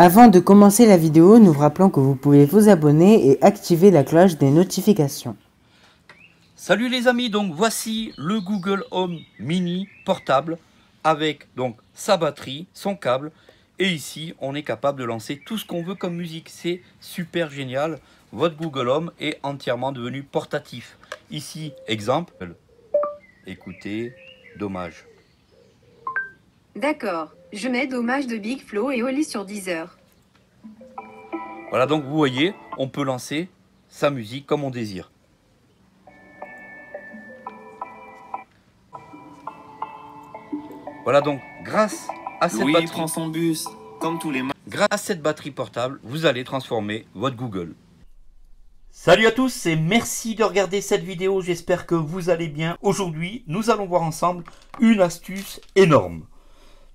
Avant de commencer la vidéo, nous vous rappelons que vous pouvez vous abonner et activer la cloche des notifications. Salut les amis, donc voici le Google Home Mini portable avec donc sa batterie, son câble et ici on est capable de lancer tout ce qu'on veut comme musique. C'est super génial, votre Google Home est entièrement devenu portatif. Ici, exemple, écoutez, dommage. D'accord, je mets Dommage de Big Flow et Oli sur Deezer. Voilà, donc vous voyez, on peut lancer sa musique comme on désire. Voilà donc, grâce à cette Grâce à cette batterie portable, vous allez transformer votre Google. Salut à tous et merci de regarder cette vidéo, j'espère que vous allez bien. Aujourd'hui, nous allons voir ensemble une astuce énorme.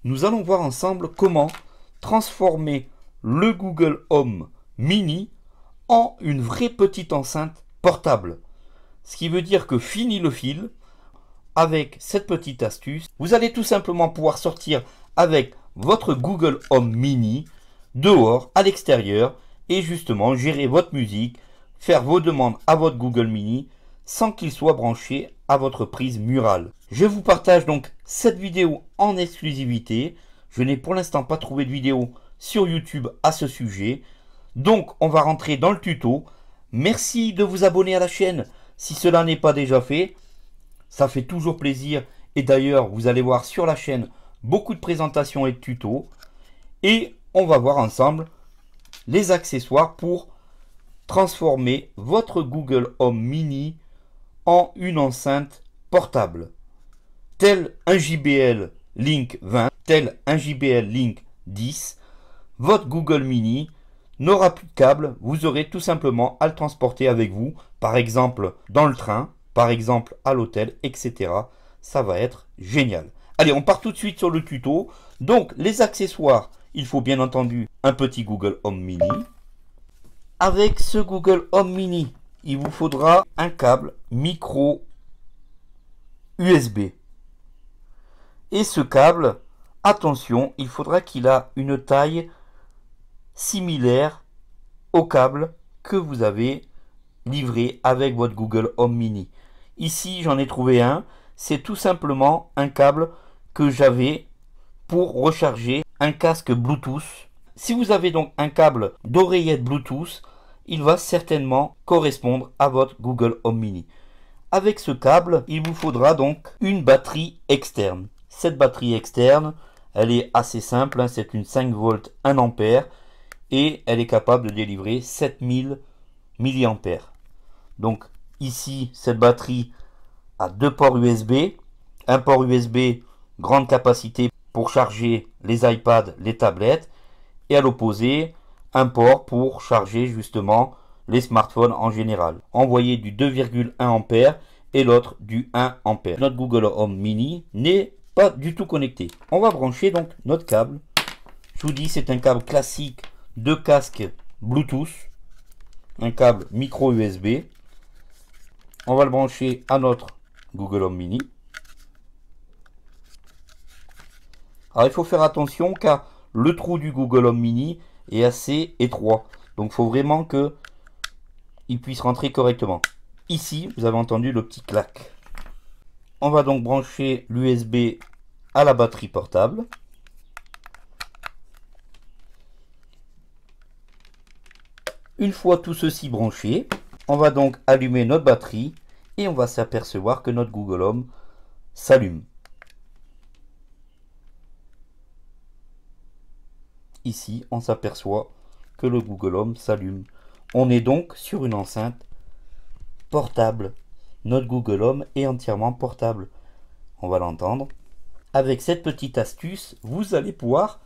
Nous allons voir ensemble comment transformer le Google Home mini en une vraie petite enceinte portable. Ce qui veut dire que fini le fil, avec cette petite astuce, vous allez tout simplement pouvoir sortir avec votre Google Home Mini dehors, à l'extérieur, et justement gérer votre musique, faire vos demandes à votre Google Mini sans qu'il soit branché à votre prise murale. Je vous partage donc cette vidéo en exclusivité. Je n'ai pour l'instant pas trouvé de vidéo sur YouTube à ce sujet. Donc, on va rentrer dans le tuto. Merci de vous abonner à la chaîne si cela n'est pas déjà fait. Ça fait toujours plaisir. Et d'ailleurs, vous allez voir sur la chaîne beaucoup de présentations et de tutos. Et on va voir ensemble les accessoires pour transformer votre Google Home Mini en une enceinte portable. Tel un JBL Link 20, tel un JBL Link 10, votre Google Mini n'aura plus de câble, vous aurez tout simplement à le transporter avec vous, par exemple dans le train, par exemple à l'hôtel, etc. Ça va être génial. Allez, on part tout de suite sur le tuto. Donc, les accessoires, il faut bien entendu un petit Google Home Mini. Avec ce Google Home Mini, il vous faudra un câble micro USB. Et ce câble, attention, il faudra qu'il a une taille similaire au câble que vous avez livré avec votre Google Home Mini. Ici, j'en ai trouvé un. C'est tout simplement un câble que j'avais pour recharger un casque Bluetooth. Si vous avez donc un câble d'oreillette Bluetooth, il va certainement correspondre à votre Google Home Mini. Avec ce câble, il vous faudra donc une batterie externe. Cette batterie externe, elle est assez simple, hein. c'est une 5 volts 1 ampère et elle est capable de délivrer 7000 mAh. Donc ici, cette batterie a deux ports USB, un port USB grande capacité pour charger les iPads, les tablettes, et à l'opposé, un port pour charger justement les smartphones en général. envoyé du 2,1 A et l'autre du 1 A. Notre Google Home Mini n'est pas du tout connecté. On va brancher donc notre câble. Je vous dis, c'est un câble classique deux casques Bluetooth, un câble micro USB. On va le brancher à notre Google Home Mini. Alors il faut faire attention car le trou du Google Home Mini est assez étroit. Donc il faut vraiment que il puisse rentrer correctement. Ici, vous avez entendu le petit clac. On va donc brancher l'USB à la batterie portable. Une fois tout ceci branché, on va donc allumer notre batterie et on va s'apercevoir que notre Google Home s'allume. Ici, on s'aperçoit que le Google Home s'allume. On est donc sur une enceinte portable. Notre Google Home est entièrement portable. On va l'entendre. Avec cette petite astuce, vous allez pouvoir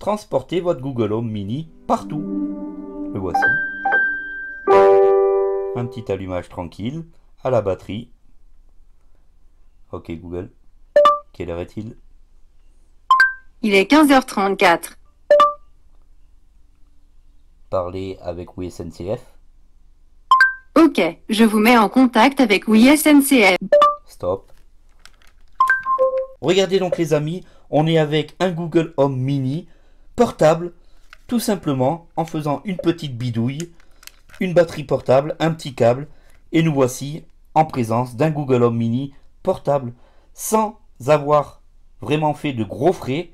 transporter votre Google Home Mini partout voici. Un petit allumage tranquille à la batterie. Ok Google, quelle heure est-il Il est 15h34. Parler avec oui SNCF. Ok, je vous mets en contact avec oui SNCF. Stop. Regardez donc les amis, on est avec un Google Home Mini portable tout simplement en faisant une petite bidouille, une batterie portable, un petit câble, et nous voici en présence d'un Google Home Mini portable. Sans avoir vraiment fait de gros frais,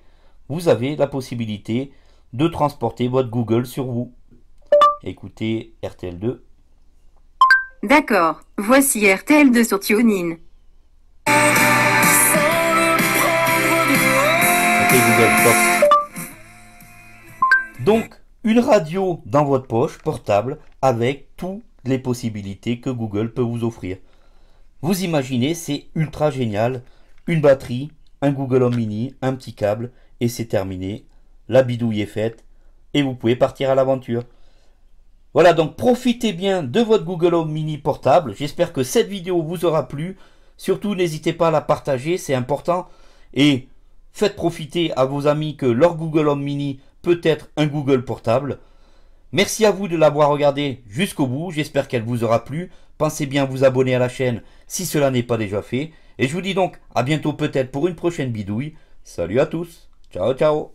vous avez la possibilité de transporter votre Google sur vous. Écoutez RTL2. D'accord, voici RTL2 sur TuneIn. Donc, une radio dans votre poche portable avec toutes les possibilités que Google peut vous offrir. Vous imaginez, c'est ultra génial. Une batterie, un Google Home Mini, un petit câble, et c'est terminé. La bidouille est faite, et vous pouvez partir à l'aventure. Voilà, donc profitez bien de votre Google Home Mini portable. J'espère que cette vidéo vous aura plu. Surtout, n'hésitez pas à la partager, c'est important. Et faites profiter à vos amis que leur Google Home Mini peut-être un Google portable. Merci à vous de l'avoir regardé jusqu'au bout, j'espère qu'elle vous aura plu. Pensez bien vous abonner à la chaîne si cela n'est pas déjà fait. Et je vous dis donc à bientôt peut-être pour une prochaine bidouille. Salut à tous, ciao ciao